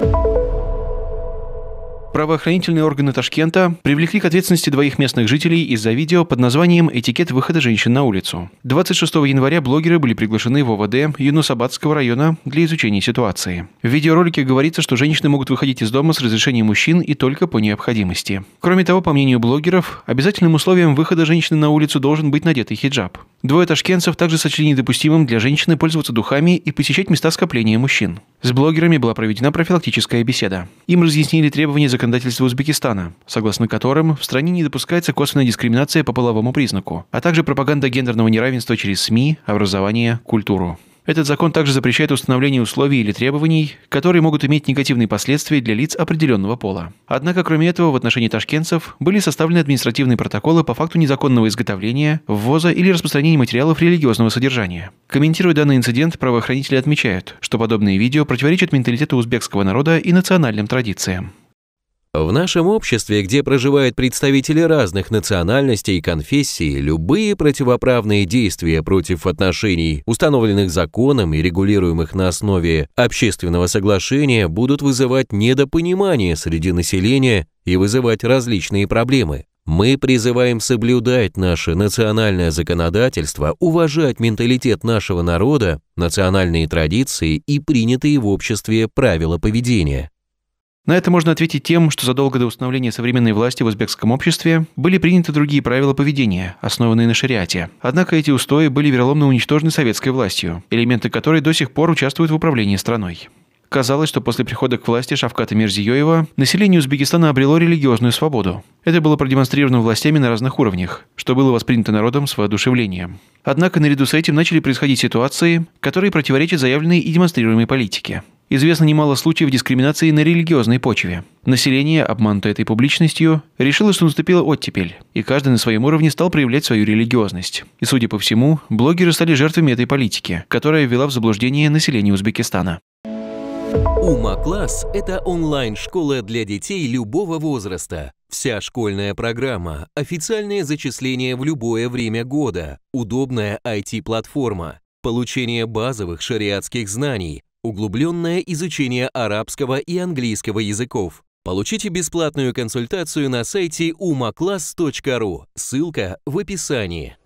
Thank you. Правоохранительные органы Ташкента привлекли к ответственности двоих местных жителей из-за видео под названием «Этикет выхода женщин на улицу». 26 января блогеры были приглашены в ОВД Юнусабадского района для изучения ситуации. В видеоролике говорится, что женщины могут выходить из дома с разрешения мужчин и только по необходимости. Кроме того, по мнению блогеров, обязательным условием выхода женщины на улицу должен быть надетый хиджаб. Двое ташкентцев также сочли недопустимым для женщины пользоваться духами и посещать места скопления мужчин. С блогерами была проведена профилактическая беседа. Им разъяснили требования законодательства законодательства Узбекистана, согласно которым в стране не допускается косвенная дискриминация по половому признаку, а также пропаганда гендерного неравенства через СМИ, образование, культуру. Этот закон также запрещает установление условий или требований, которые могут иметь негативные последствия для лиц определенного пола. Однако, кроме этого, в отношении ташкентцев были составлены административные протоколы по факту незаконного изготовления, ввоза или распространения материалов религиозного содержания. Комментируя данный инцидент, правоохранители отмечают, что подобные видео противоречат менталитету узбекского народа и национальным традициям. В нашем обществе, где проживают представители разных национальностей и конфессий, любые противоправные действия против отношений, установленных законом и регулируемых на основе общественного соглашения, будут вызывать недопонимание среди населения и вызывать различные проблемы. Мы призываем соблюдать наше национальное законодательство, уважать менталитет нашего народа, национальные традиции и принятые в обществе правила поведения. На это можно ответить тем, что задолго до установления современной власти в узбекском обществе были приняты другие правила поведения, основанные на шариате. Однако эти устои были вероломно уничтожены советской властью, элементы которой до сих пор участвуют в управлении страной. Казалось, что после прихода к власти Шавката Мирзиёева население Узбекистана обрело религиозную свободу. Это было продемонстрировано властями на разных уровнях, что было воспринято народом с воодушевлением. Однако наряду с этим начали происходить ситуации, которые противоречат заявленной и демонстрируемой политике известно немало случаев дискриминации на религиозной почве. Население, обманутое этой публичностью, решило, что наступила оттепель, и каждый на своем уровне стал проявлять свою религиозность. И, судя по всему, блогеры стали жертвами этой политики, которая ввела в заблуждение население Узбекистана. Ума-класс – это онлайн-школа для детей любого возраста. Вся школьная программа, официальное зачисление в любое время года, удобная IT-платформа, получение базовых шариатских знаний, Углубленное изучение арабского и английского языков. Получите бесплатную консультацию на сайте umaclass.ru. Ссылка в описании.